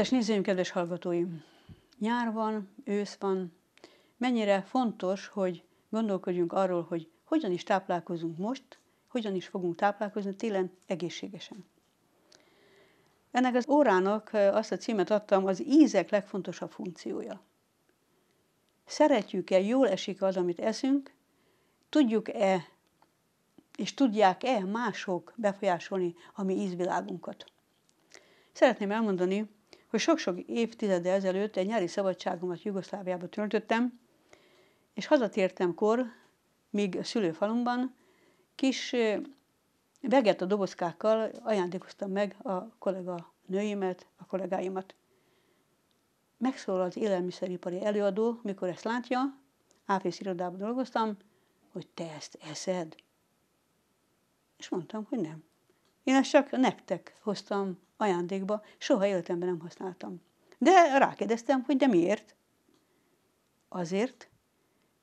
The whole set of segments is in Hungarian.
Kedves nézőim, kedves hallgatóim! Nyár van, ősz van. Mennyire fontos, hogy gondolkodjunk arról, hogy hogyan is táplálkozunk most, hogyan is fogunk táplálkozni télen egészségesen. Ennek az órának azt a címet adtam, az ízek legfontosabb funkciója. Szeretjük-e, jól esik az, amit eszünk, tudjuk-e és tudják-e mások befolyásolni a mi ízvilágunkat. Szeretném elmondani, hogy sok-sok évtizede ezelőtt egy nyári szabadságomat Jugoszláviába töltöttem, és hazatértem kor, még a szülőfalumban, kis a dobozkákkal ajándékoztam meg a kollega nőimet, a kollégáimat. Megszólal az élelmiszeripari előadó, mikor ezt látja, áfész irodában dolgoztam, hogy te ezt eszed. És mondtam, hogy nem. Én ezt csak nektek hoztam ajándékba, soha életemben nem használtam. De rákérdeztem, hogy de miért? Azért,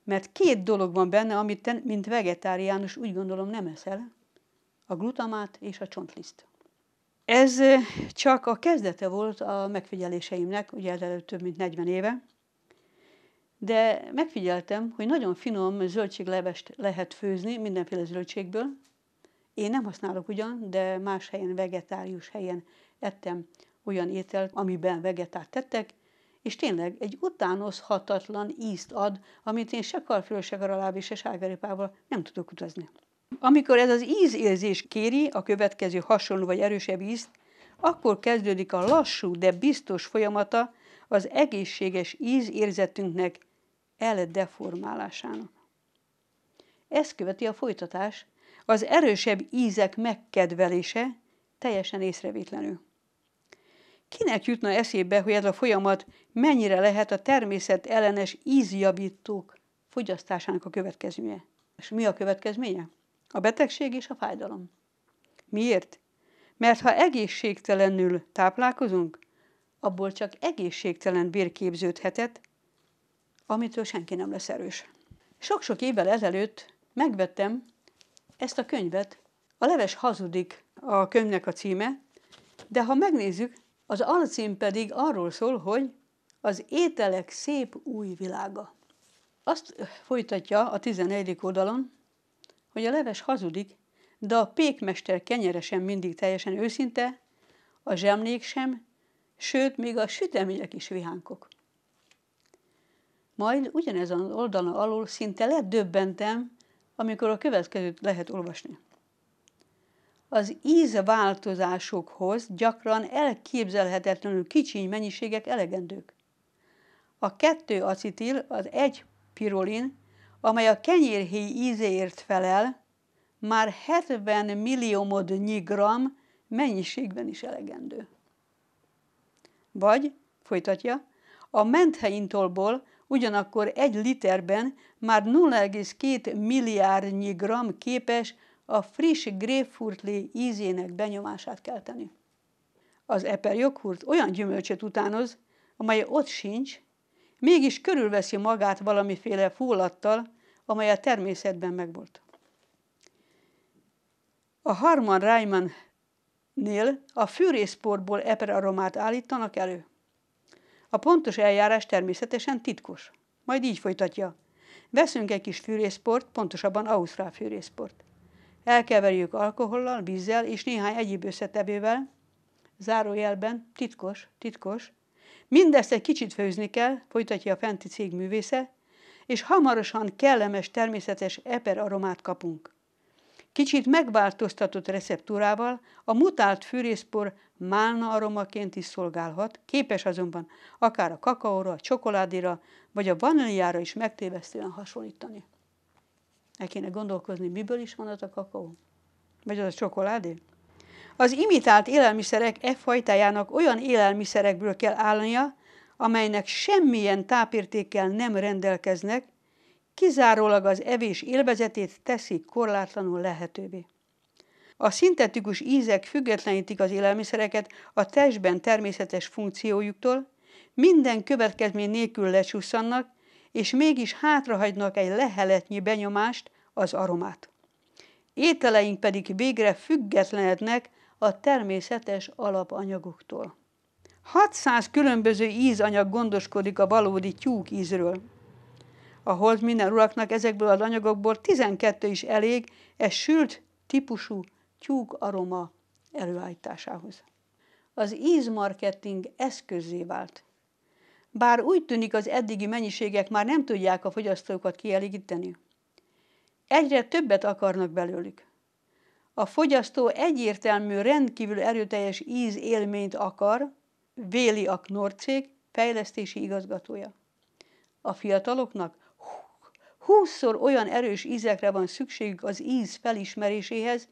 mert két dolog van benne, amit te, mint vegetáriánus úgy gondolom nem eszel, a glutamát és a csontliszt. Ez csak a kezdete volt a megfigyeléseimnek, ugye ezelőtt több mint 40 éve, de megfigyeltem, hogy nagyon finom zöldséglevest lehet főzni mindenféle zöldségből. Én nem használok ugyan, de más helyen, vegetárius helyen ettem olyan ételt, amiben vegetát tettek, és tényleg egy utánozhatatlan ízt ad, amit én se karfülöl, se garalával, se sárgaripával nem tudok utazni. Amikor ez az ízérzés kéri a következő hasonló vagy erősebb ízt, akkor kezdődik a lassú, de biztos folyamata az egészséges ízérzetünknek eldeformálásának. Ezt követi a folytatás, az erősebb ízek megkedvelése teljesen észrevétlenül. Kinek jutna eszébe, hogy ez a folyamat mennyire lehet a természet ellenes ízjavítók fogyasztásának a következménye? És mi a következménye? A betegség és a fájdalom. Miért? Mert ha egészségtelenül táplálkozunk, abból csak egészségtelen vér képződhetett, amitől senki nem lesz erős. Sok-sok évvel ezelőtt megvettem ezt a könyvet. A leves hazudik a könyvnek a címe, de ha megnézzük, az alcím pedig arról szól, hogy az ételek szép új világa. Azt folytatja a 11. oldalon, hogy a leves hazudik, de a pékmester kenyere sem mindig teljesen őszinte, a zsemlék sem, sőt, még a sütemények is vihánkok. Majd ugyanezen oldalon alul szinte ledöbbentem, amikor a következőt lehet olvasni az ízváltozásokhoz gyakran elképzelhetetlenül kicsiny mennyiségek elegendők. A kettő acitil, az egy pirolin, amely a kenyérhéj ízéért felel, már 70 milliómod gram mennyiségben is elegendő. Vagy, folytatja, a mentheintolból ugyanakkor egy literben már 0,2 milliárdnyi gram képes a friss grapefurtlé ízének benyomását kelteni. Az eper joghurt olyan gyümölcsöt utánoz, amely ott sincs, mégis körülveszi magát valamiféle fúlattal, amely a természetben megvolt. A Harman Reimann-nél a fűrészporból eperaromát állítanak elő. A pontos eljárás természetesen titkos. Majd így folytatja. Veszünk egy kis fűrészport, pontosabban ausztrál fűrészport. Elkeverjük alkohollal, vízzel és néhány egyéb összetevővel, zárójelben, titkos, titkos. Mindezt egy kicsit főzni kell, folytatja a fenti cég művésze, és hamarosan kellemes természetes eper aromát kapunk. Kicsit megváltoztatott receptúrával a mutált fűrészpor málna aromaként is szolgálhat, képes azonban akár a kakaóra, a csokoládéra vagy a vaníliára is megtévesztően hasonlítani. El kéne gondolkozni, miből is van az a kakaó? Vagy az a csokoládé? Az imitált élelmiszerek e fajtájának olyan élelmiszerekből kell állnia, amelynek semmilyen tápértékkel nem rendelkeznek, kizárólag az evés élvezetét teszik korlátlanul lehetővé. A szintetikus ízek függetlenítik az élelmiszereket a testben természetes funkciójuktól, minden következmény nélkül lecsusszannak, és mégis hátrahagynak egy leheletnyi benyomást, az aromát. Ételeink pedig végre függetlenednek a természetes alapanyaguktól. 600 különböző ízanyag gondoskodik a valódi tyúk ízről. A hold minden uraknak ezekből az anyagokból 12 is elég e sült típusú tyúk aroma előállításához. Az ízmarketing eszközé vált bár úgy tűnik az eddigi mennyiségek már nem tudják a fogyasztókat kielégíteni. Egyre többet akarnak belőlük. A fogyasztó egyértelmű, rendkívül erőteljes íz élményt akar, véli a Knorcég fejlesztési igazgatója. A fiataloknak húszszor olyan erős ízekre van szükségük az íz felismeréséhez,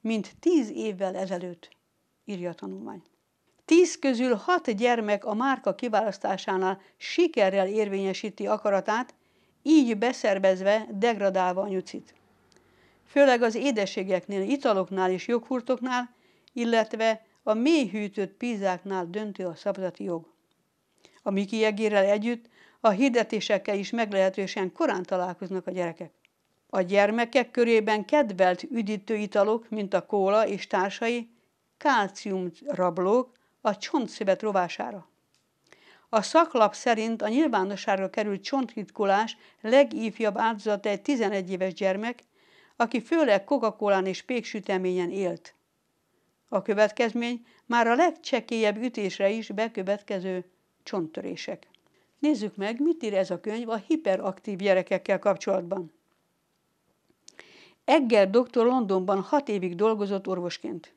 mint tíz évvel ezelőtt, írja a tanulmány. Tíz közül hat gyermek a márka kiválasztásánál sikerrel érvényesíti akaratát, így beszerbezve, degradálva a nyucit. Főleg az édeségeknél, italoknál és joghurtoknál, illetve a hűtött pizzáknál döntő a szabadati jog. A mi kiegérrel együtt a hirdetésekkel is meglehetősen korán találkoznak a gyerekek. A gyermekek körében kedvelt üdítő italok, mint a kóla és társai, kálciumrablók, a csontszövet rovására. A szaklap szerint a nyilvánosságra került csontritkolás legifjabb áldozata egy 11 éves gyermek, aki főleg coca és péksüteményen élt. A következmény már a legcsekélyebb ütésre is bekövetkező csonttörések. Nézzük meg, mit ír ez a könyv a hiperaktív gyerekekkel kapcsolatban. Egger doktor Londonban hat évig dolgozott orvosként.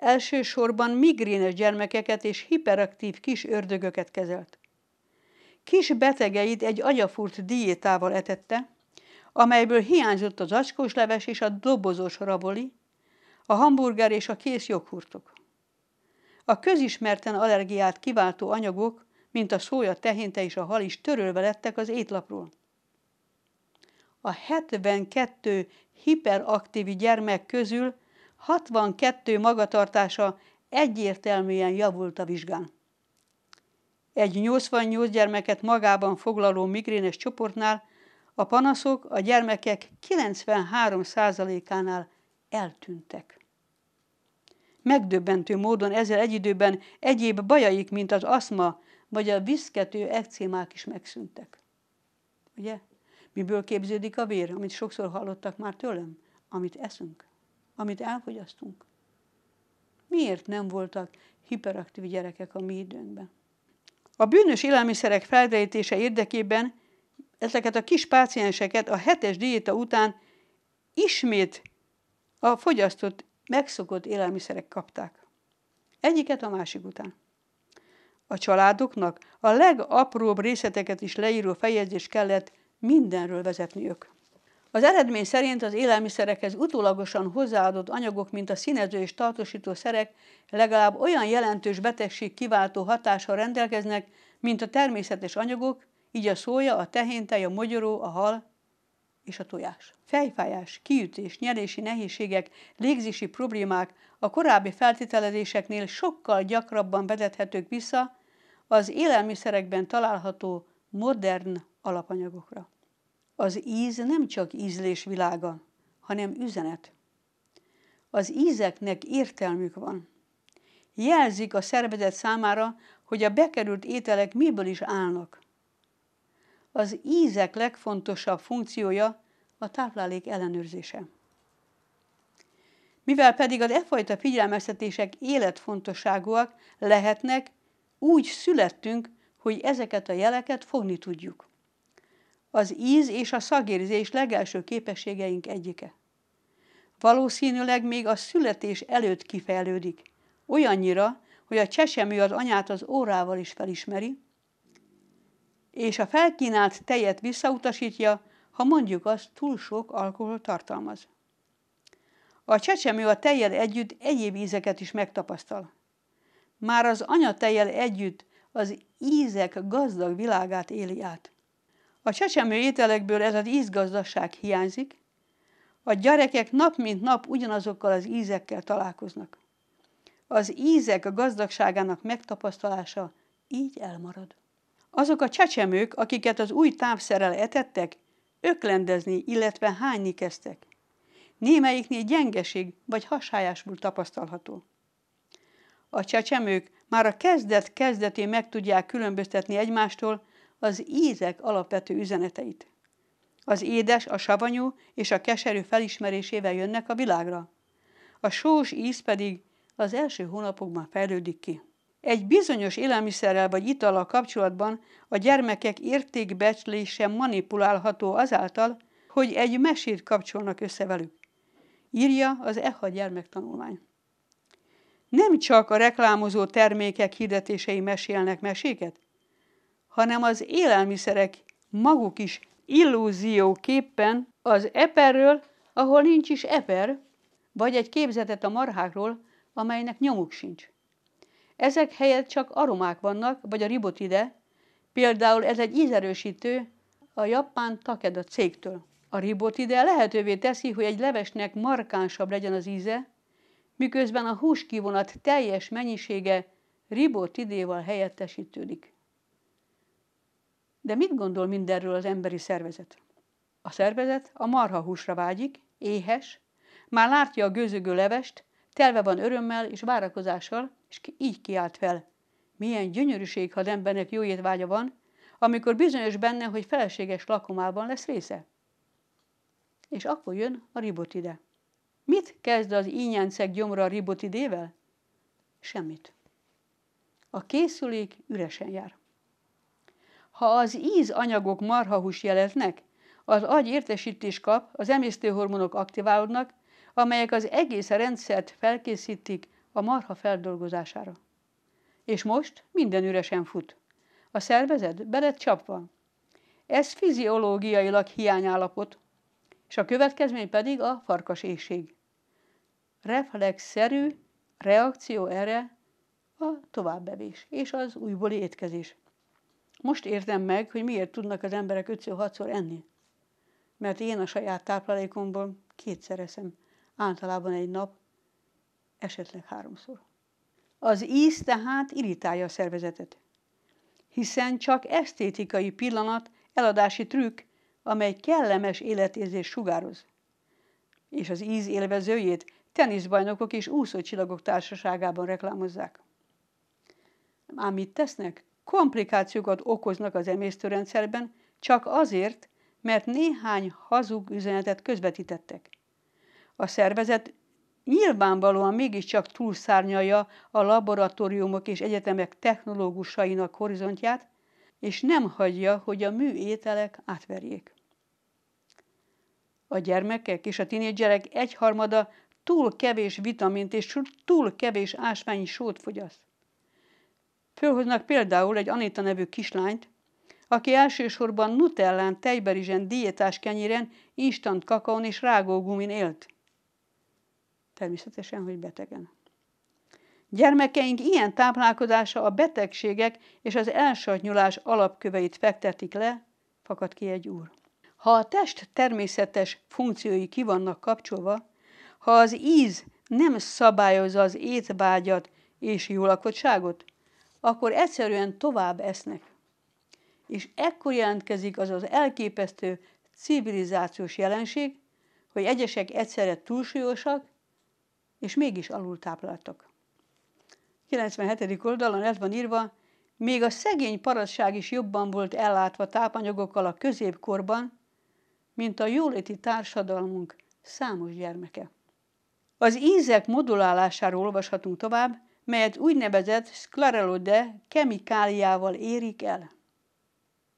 Elsősorban migrénes gyermekeket és hiperaktív kis ördögöket kezelt. Kis betegeit egy agyafurt diétával etette, amelyből hiányzott az acskós leves és a dobozos raboli, a hamburger és a kész joghurtok. A közismerten allergiát kiváltó anyagok, mint a szója, tehinte és a hal is törölve lettek az étlapról. A 72 hiperaktív gyermek közül 62 magatartása egyértelműen javult a vizsgán. Egy 88 gyermeket magában foglaló migrénes csoportnál a panaszok a gyermekek 93%-ánál eltűntek. Megdöbbentő módon ezzel egy időben egyéb bajaik, mint az aszma vagy a viszkető ekcémák is megszűntek. Ugye? Miből képződik a vér, amit sokszor hallottak már tőlem, amit eszünk? amit elfogyasztunk. Miért nem voltak hiperaktív gyerekek a mi időnkben? A bűnös élelmiszerek felderítése érdekében ezeket a kis pácienseket a hetes diéta után ismét a fogyasztott, megszokott élelmiszerek kapták. Egyiket a másik után. A családoknak a legapróbb részleteket is leíró feljegyzést kellett mindenről vezetniük. Az eredmény szerint az élelmiszerekhez utólagosan hozzáadott anyagok, mint a színező és tartósító szerek legalább olyan jelentős betegség kiváltó hatással rendelkeznek, mint a természetes anyagok, így a szója, a tehéntej, a magyaró, a hal és a tojás. Fejfájás, kiütés, nyelési nehézségek, légzési problémák a korábbi feltételezéseknél sokkal gyakrabban vezethetők vissza az élelmiszerekben található modern alapanyagokra. Az íz nem csak ízlés világa, hanem üzenet. Az ízeknek értelmük van. Jelzik a szervezet számára, hogy a bekerült ételek miből is állnak. Az ízek legfontosabb funkciója a táplálék ellenőrzése. Mivel pedig az e figyelmeztetések életfontosságúak lehetnek, úgy születtünk, hogy ezeket a jeleket fogni tudjuk az íz és a szagérzés legelső képességeink egyike. Valószínűleg még a születés előtt kifejlődik, olyannyira, hogy a csesemű az anyát az órával is felismeri, és a felkínált tejet visszautasítja, ha mondjuk az túl sok alkohol tartalmaz. A csecsemő a tejjel együtt egyéb ízeket is megtapasztal. Már az anya tejjel együtt az ízek gazdag világát éli át. A csecsemő ételekből ez az ízgazdaság hiányzik, a gyerekek nap mint nap ugyanazokkal az ízekkel találkoznak. Az ízek a gazdagságának megtapasztalása így elmarad. Azok a csecsemők, akiket az új tápszerrel etettek, öklendezni, illetve hányni kezdtek. Némelyiknél gyengeség vagy hasályásból tapasztalható. A csecsemők már a kezdet kezdetén meg tudják különböztetni egymástól az ízek alapvető üzeneteit. Az édes, a savanyú és a keserű felismerésével jönnek a világra. A sós íz pedig az első hónapokban fejlődik ki. Egy bizonyos élelmiszerrel vagy itallal kapcsolatban a gyermekek értékbecslése manipulálható azáltal, hogy egy mesét kapcsolnak össze velük. Írja az EHA gyermektanulmány. Nem csak a reklámozó termékek hirdetései mesélnek meséket, hanem az élelmiszerek maguk is illúzióképpen az eperről, ahol nincs is eper, vagy egy képzetet a marhákról, amelynek nyomuk sincs. Ezek helyett csak aromák vannak, vagy a ribotide, például ez egy ízerősítő a japán Takeda cégtől. A ribotide lehetővé teszi, hogy egy levesnek markánsabb legyen az íze, miközben a hús kivonat teljes mennyisége idéval helyettesítődik. De mit gondol mindenről az emberi szervezet? A szervezet a marhahúsra vágyik, éhes, már látja a gőzögő levest, telve van örömmel és várakozással, és így kiált fel. Milyen gyönyörűség, ha az embernek jó étvágya van, amikor bizonyos benne, hogy feleséges lakomában lesz része. És akkor jön a ribotide. Mit kezd az ínyenceg gyomra a ribotidével? Semmit. A készülék üresen jár. Ha az íz anyagok marhahús jeleznek, az agy értesítést kap, az emésztőhormonok aktiválódnak, amelyek az egész rendszert felkészítik a marha feldolgozására. És most minden üresen fut. A szervezet belet csapva. Ez fiziológiailag hiányállapot, és a következmény pedig a farkas éjség. Reflexszerű reakció erre a továbbevés és az újbóli étkezés. Most értem meg, hogy miért tudnak az emberek 5-6-szor enni. Mert én a saját táplálékomból kétszer eszem, általában egy nap, esetleg háromszor. Az íz tehát irítálja a szervezetet, hiszen csak esztétikai pillanat, eladási trükk, amely kellemes életérzés sugároz. És az íz élvezőjét teniszbajnokok és úszócsillagok társaságában reklámozzák. Ám mit tesznek? komplikációkat okoznak az emésztőrendszerben, csak azért, mert néhány hazug üzenetet közvetítettek. A szervezet nyilvánvalóan mégiscsak túlszárnyalja a laboratóriumok és egyetemek technológusainak horizontját, és nem hagyja, hogy a műételek átverjék. A gyermekek és a tinédzserek egyharmada túl kevés vitamint és túl kevés ásványi sót fogyaszt. Fölhoznak például egy Anita nevű kislányt, aki elsősorban nutellán, tejberizsen, diétás kenyéren, instant kakaon és rágógumin élt. Természetesen, hogy betegen. Gyermekeink ilyen táplálkozása a betegségek és az elsatnyulás alapköveit fektetik le, fakad ki egy úr. Ha a test természetes funkciói ki vannak kapcsolva, ha az íz nem szabályozza az étvágyat és jólakottságot, akkor egyszerűen tovább esznek. És ekkor jelentkezik az az elképesztő civilizációs jelenség, hogy egyesek egyszerre túlsúlyosak, és mégis alultápláltak. 97. oldalon ez van írva, még a szegény parasság is jobban volt ellátva tápanyagokkal a középkorban, mint a jóléti társadalmunk számos gyermeke. Az ízek modulálásáról olvashatunk tovább, melyet úgynevezett sklerelode kemikáliával érik el.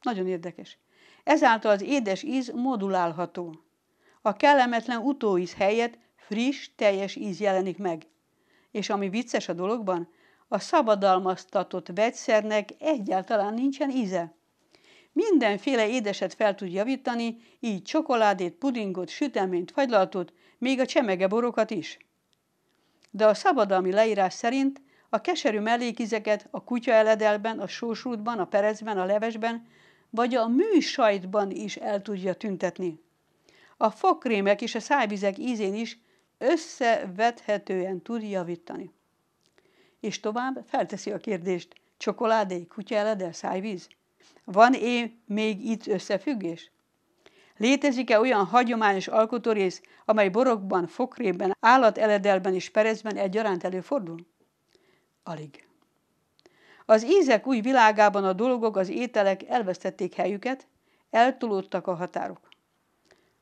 Nagyon érdekes. Ezáltal az édes íz modulálható. A kellemetlen utóíz helyett friss, teljes íz jelenik meg. És ami vicces a dologban, a szabadalmaztatott vegyszernek egyáltalán nincsen íze. Mindenféle édeset fel tud javítani, így csokoládét, pudingot, süteményt, fagylaltot, még a csemege borokat is de a szabadalmi leírás szerint a keserű mellékizeket a kutya eledelben, a sósrútban, a perezben, a levesben, vagy a műsajtban is el tudja tüntetni. A fokrémek és a szájvizek ízén is összevethetően tud javítani. És tovább felteszi a kérdést, csokoládé, kutya eledel, szájvíz? Van-e még itt összefüggés? Létezik-e olyan hagyományos alkotórész, amely borokban, fokrében, állateledelben és perezben egyaránt előfordul? Alig. Az ízek új világában a dolgok, az ételek elvesztették helyüket, eltulódtak a határok.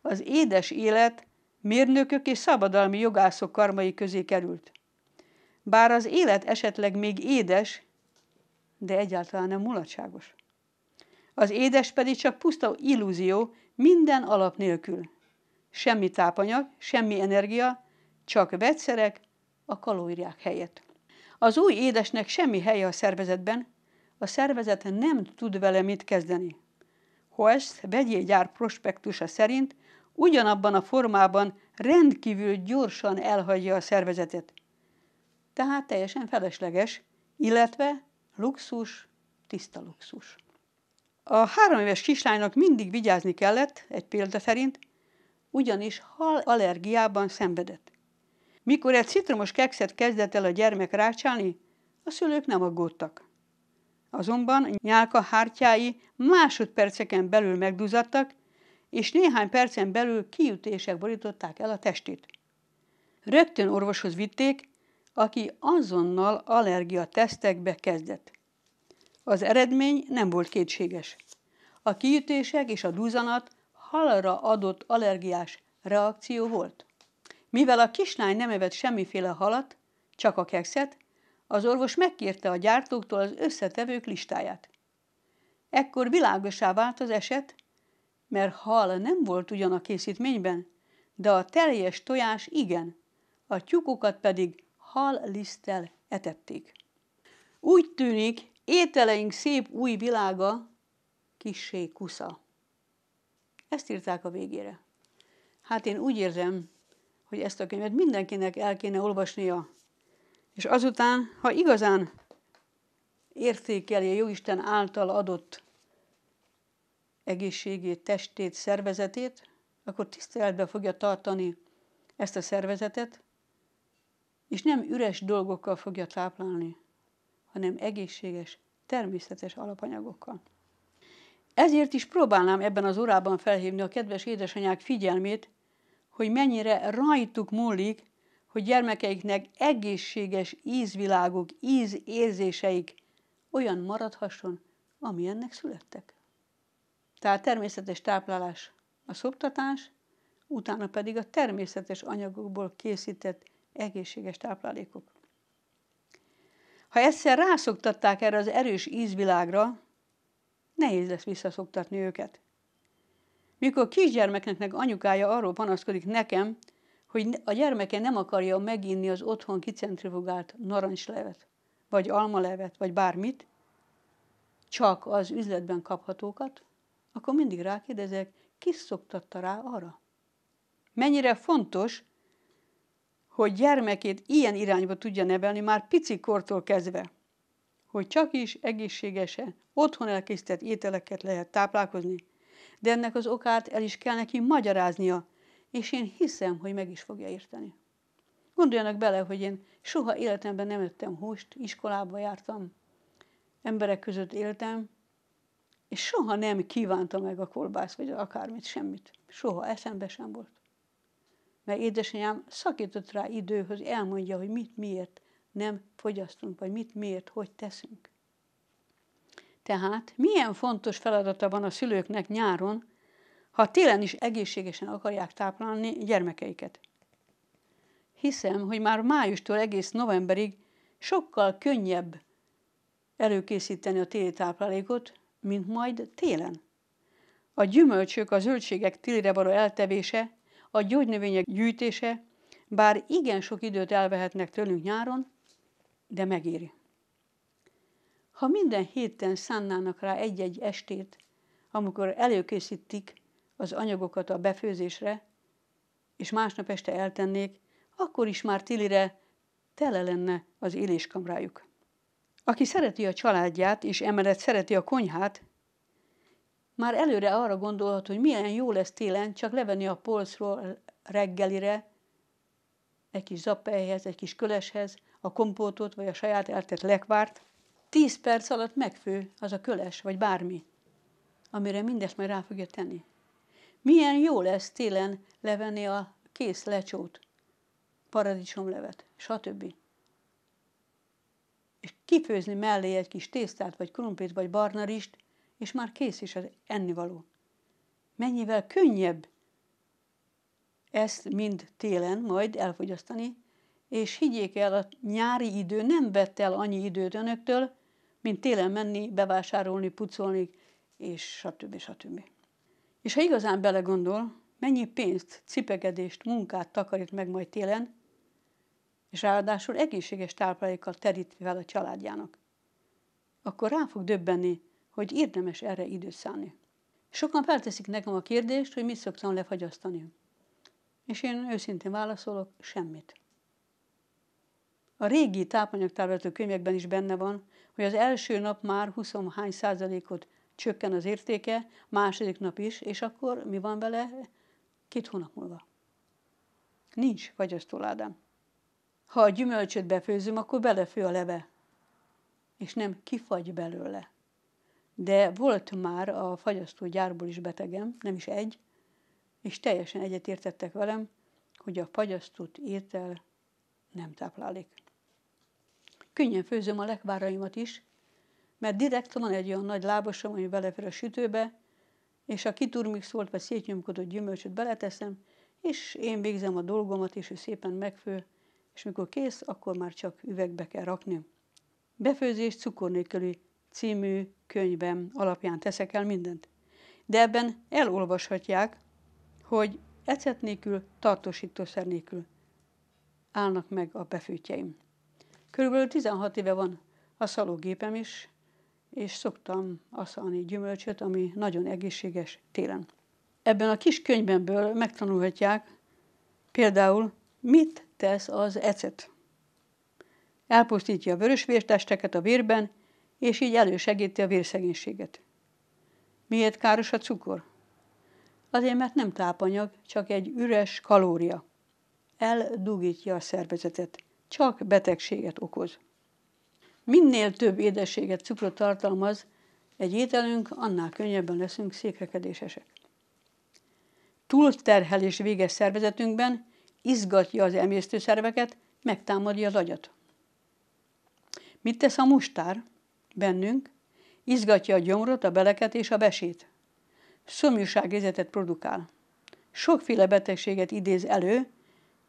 Az édes élet mérnökök és szabadalmi jogászok karmai közé került. Bár az élet esetleg még édes, de egyáltalán nem mulatságos. Az édes pedig csak puszta illúzió, minden alap nélkül. Semmi tápanyag, semmi energia, csak vegyszerek a kalóriák helyett. Az új édesnek semmi helye a szervezetben, a szervezet nem tud vele mit kezdeni. Hoest vegyi gyár prospektusa szerint ugyanabban a formában rendkívül gyorsan elhagyja a szervezetet. Tehát teljesen felesleges, illetve luxus, tiszta luxus. A három éves kislánynak mindig vigyázni kellett, egy példa szerint, ugyanis hal allergiában szenvedett. Mikor egy citromos kekszet kezdett el a gyermek rácsálni, a szülők nem aggódtak. Azonban nyálka hártyái másodperceken belül megduzadtak, és néhány percen belül kiütések borították el a testét. Rögtön orvoshoz vitték, aki azonnal allergia tesztekbe kezdett. Az eredmény nem volt kétséges. A kiütések és a duzzanat halra adott allergiás reakció volt. Mivel a kislány nem evett semmiféle halat, csak a kekszet, az orvos megkérte a gyártóktól az összetevők listáját. Ekkor világosá vált az eset, mert hal nem volt ugyan a készítményben, de a teljes tojás igen, a tyúkokat pedig hal liszttel etették. Úgy tűnik, Ételeink szép új világa, kissé kusza. Ezt írták a végére. Hát én úgy érzem, hogy ezt a könyvet mindenkinek el kéne olvasnia. És azután, ha igazán értékeli a Jóisten által adott egészségét, testét, szervezetét, akkor tiszteletbe fogja tartani ezt a szervezetet, és nem üres dolgokkal fogja táplálni hanem egészséges, természetes alapanyagokkal. Ezért is próbálnám ebben az órában felhívni a kedves édesanyák figyelmét, hogy mennyire rajtuk múlik, hogy gyermekeiknek egészséges ízviláguk, ízérzéseik olyan maradhasson, amilyennek születtek. Tehát természetes táplálás a szoptatás, utána pedig a természetes anyagokból készített egészséges táplálékok. Ha egyszer rászoktatták erre az erős ízvilágra, nehéz lesz visszaszoktatni őket. Mikor kisgyermeknek anyukája arról panaszkodik nekem, hogy a gyermeke nem akarja meginni az otthon kicentrifugált narancslevet, vagy almalevet, vagy bármit, csak az üzletben kaphatókat, akkor mindig rákérdezek, ki szoktatta rá arra? Mennyire fontos, hogy gyermekét ilyen irányba tudja nevelni már pici kortól kezdve, hogy csak is egészségesen, otthon elkészített ételeket lehet táplálkozni, de ennek az okát el is kell neki magyaráznia, és én hiszem, hogy meg is fogja érteni. Gondoljanak bele, hogy én soha életemben nem ettem húst, iskolába jártam, emberek között éltem, és soha nem kívánta meg a kolbász, vagy akármit, semmit. Soha eszembe sem volt mert édesanyám szakított rá időhöz, elmondja, hogy mit miért nem fogyasztunk, vagy mit miért, hogy teszünk. Tehát milyen fontos feladata van a szülőknek nyáron, ha télen is egészségesen akarják táplálni gyermekeiket. Hiszem, hogy már májustól egész novemberig sokkal könnyebb előkészíteni a téli táplálékot, mint majd télen. A gyümölcsök, a zöldségek télire való eltevése a gyógynövények gyűjtése, bár igen sok időt elvehetnek tőlünk nyáron, de megéri. Ha minden héten szánnának rá egy-egy estét, amikor előkészítik az anyagokat a befőzésre, és másnap este eltennék, akkor is már tilire tele lenne az éléskamrájuk. Aki szereti a családját, és emellett szereti a konyhát, már előre arra gondolhat, hogy milyen jó lesz télen csak levenni a polcról reggelire egy kis zappelhez, egy kis köleshez, a kompótot vagy a saját eltett lekvárt. Tíz perc alatt megfő az a köles, vagy bármi, amire mindezt majd rá fogja tenni. Milyen jó lesz télen levenni a kész lecsót, paradicsomlevet, stb. És kifőzni mellé egy kis tésztát, vagy krumplit, vagy barnarist, és már kész is az ennivaló. Mennyivel könnyebb ezt mind télen majd elfogyasztani, és higgyék el, a nyári idő nem vett el annyi időt önöktől, mint télen menni, bevásárolni, pucolni, és stb. stb. És ha igazán belegondol, mennyi pénzt, cipegedést, munkát takarít meg majd télen, és ráadásul egészséges táplálékkal terít fel a családjának, akkor rá fog döbbenni, hogy érdemes erre időt Sokan felteszik nekem a kérdést, hogy mit szoktam lefagyasztani. És én őszintén válaszolok, semmit. A régi tápanyagtárlatú könyvekben is benne van, hogy az első nap már 20 hány százalékot csökken az értéke, második nap is, és akkor mi van vele két hónap múlva? Nincs fagyasztóládám. Ha a gyümölcsöt befőzöm, akkor belefő a leve, és nem kifagy belőle. De volt már a fagyasztógyárból is betegem, nem is egy, és teljesen egyetértettek velem, hogy a fagyasztott étel nem táplálék. Könnyen főzöm a lekváraimat is, mert direkt van egy olyan nagy lábosom, ami belefér a sütőbe, és a kiturmixolt vagy szétnyomkodott gyümölcsöt beleteszem, és én végzem a dolgomat, és ő szépen megfő, és mikor kész, akkor már csak üvegbe kell rakni. Befőzés cukor nélküli című könyvem alapján teszek el mindent. De ebben elolvashatják, hogy ecet nélkül, tartósítószer nélkül állnak meg a befűtjeim. Körülbelül 16 éve van a szalógépem is, és szoktam asszalni gyümölcsöt, ami nagyon egészséges télen. Ebben a kis könyvemből megtanulhatják például, mit tesz az ecet. Elpusztítja a vörösvértesteket a vérben, és így elősegíti a vérszegénységet. Miért káros a cukor? Azért, mert nem tápanyag, csak egy üres kalória. Eldugítja a szervezetet, csak betegséget okoz. Minél több édességet, cukrot tartalmaz egy ételünk, annál könnyebben leszünk székrekedésesek. Túlterhelés véges szervezetünkben izgatja az emésztőszerveket, megtámadja az agyat. Mit tesz a mustár? bennünk, izgatja a gyomrot, a beleket és a besét. Szomjúságérzetet produkál. Sokféle betegséget idéz elő,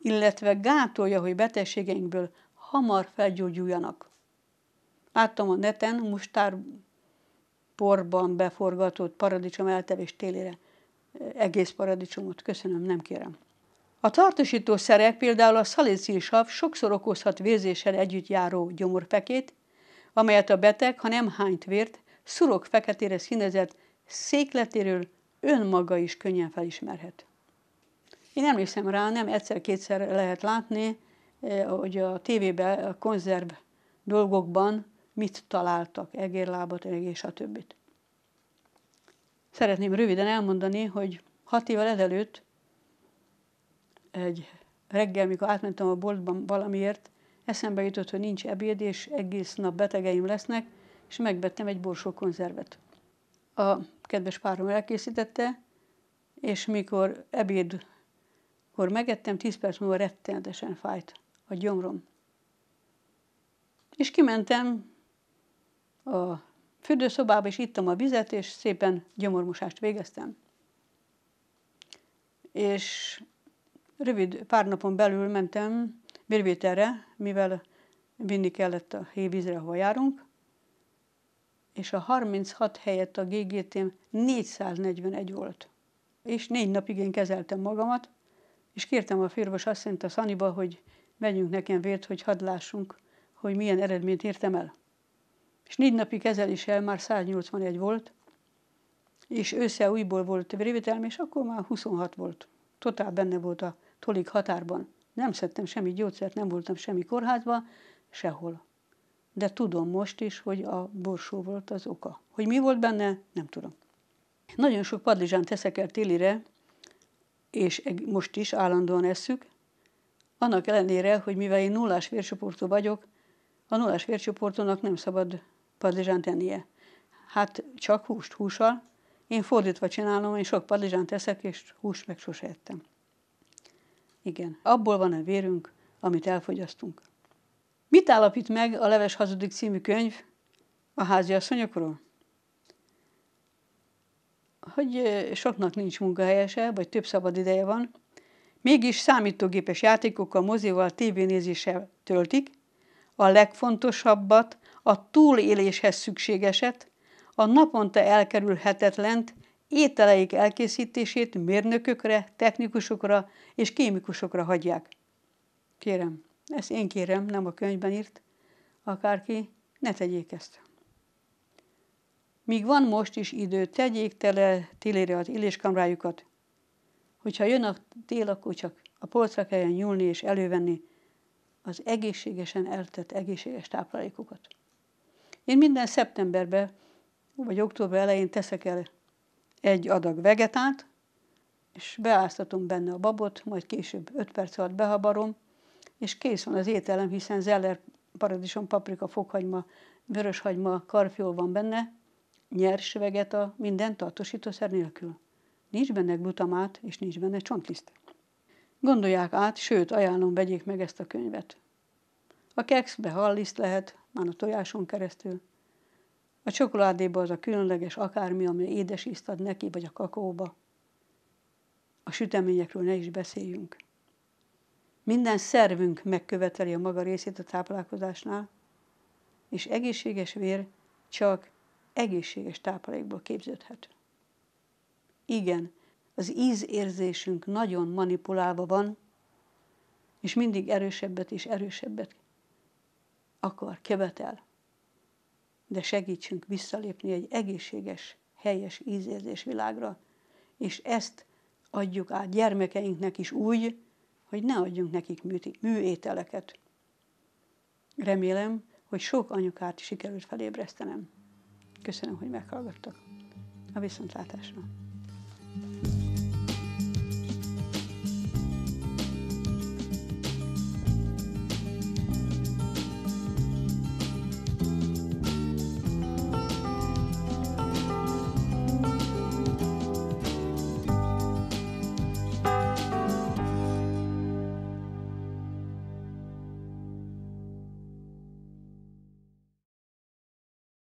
illetve gátolja, hogy betegségeinkből hamar felgyógyuljanak. Láttam a neten mustárporban beforgatott paradicsom eltevés télére. Eh, egész paradicsomot köszönöm, nem kérem. A tartósítószerek, például a szalicilsav sokszor okozhat vérzéssel együtt járó gyomorfekét, amelyet a beteg, ha nem hányt vért, szurok feketére színezett székletéről önmaga is könnyen felismerhet. Én emlékszem rá, nem egyszer-kétszer lehet látni, eh, hogy a tévében a konzerv dolgokban mit találtak, egérlábat, a többit. Szeretném röviden elmondani, hogy hat évvel ezelőtt egy reggel, mikor átmentem a boltban valamiért, Eszembe jutott, hogy nincs ebéd, és egész nap betegeim lesznek, és megvettem egy borsó konzervet. A kedves párom elkészítette, és mikor ebédkor megettem, 10 perc múlva rettenetesen fájt a gyomrom. És kimentem a fürdőszobába, és ittam a vizet, és szépen gyomormosást végeztem. És rövid pár napon belül mentem bérvételre mivel vinni kellett a hévízre, ahol járunk, és a 36 helyett a ggt 441 volt. És négy napig én kezeltem magamat, és kértem a férvos asszonyt a Szaniba, hogy menjünk nekem vért, hogy hadd lássunk, hogy milyen eredményt értem el. És négy napi kezeléssel már 181 volt, és össze újból volt vévételm, és akkor már 26 volt. Totál benne volt a tolik határban. Nem szedtem semmi gyógyszert, nem voltam semmi kórházba, sehol. De tudom most is, hogy a borsó volt az oka. Hogy mi volt benne, nem tudom. Nagyon sok padlizsán teszek el télire, és most is állandóan eszük. annak ellenére, hogy mivel én nullás vércsoportú vagyok, a nullás vércsoportonak nem szabad padlizsán tennie. Hát csak húst hússal. Én fordítva csinálom, én sok padlizsán teszek, és húst meg sose ettem. Igen, abból van a vérünk, amit elfogyasztunk. Mit állapít meg a Leves hazudik című könyv a asszonyokról? Hogy soknak nincs munkahelyese, vagy több szabad ideje van, mégis számítógépes játékokkal, mozival, tévénézéssel töltik, a legfontosabbat, a túléléshez szükségeset, a naponta elkerülhetetlent, ételeik elkészítését mérnökökre, technikusokra és kémikusokra hagyják. Kérem, ezt én kérem, nem a könyvben írt, akárki, ne tegyék ezt. Míg van most is idő, tegyék tele télére az illéskamrájukat. Hogyha jön a tél, akkor csak a polcra kelljen nyúlni és elővenni az egészségesen eltett egészséges táplálékokat. Én minden szeptemberben vagy október elején teszek el egy adag vegetát, és beáztatom benne a babot, majd később 5 perc alatt behabarom, és kész van az ételem, hiszen zeller, paradicsom, paprika, fokhagyma, vöröshagyma, karfiol van benne, nyers vegeta, minden tartósítószer nélkül. Nincs benne glutamát, és nincs benne csontliszt. Gondolják át, sőt, ajánlom, vegyék meg ezt a könyvet. A kexbe halliszt lehet, már a tojáson keresztül, a csokoládéba az a különleges akármi, ami édes ízt ad neki, vagy a kakóba. A süteményekről ne is beszéljünk. Minden szervünk megköveteli a maga részét a táplálkozásnál, és egészséges vér csak egészséges táplálékból képződhet. Igen, az ízérzésünk nagyon manipulálva van, és mindig erősebbet és erősebbet akar, követel de segítsünk visszalépni egy egészséges, helyes ízérzés világra, és ezt adjuk át gyermekeinknek is úgy, hogy ne adjunk nekik műételeket. Remélem, hogy sok anyukát sikerült felébresztenem. Köszönöm, hogy meghallgattak. A viszontlátásra! thank you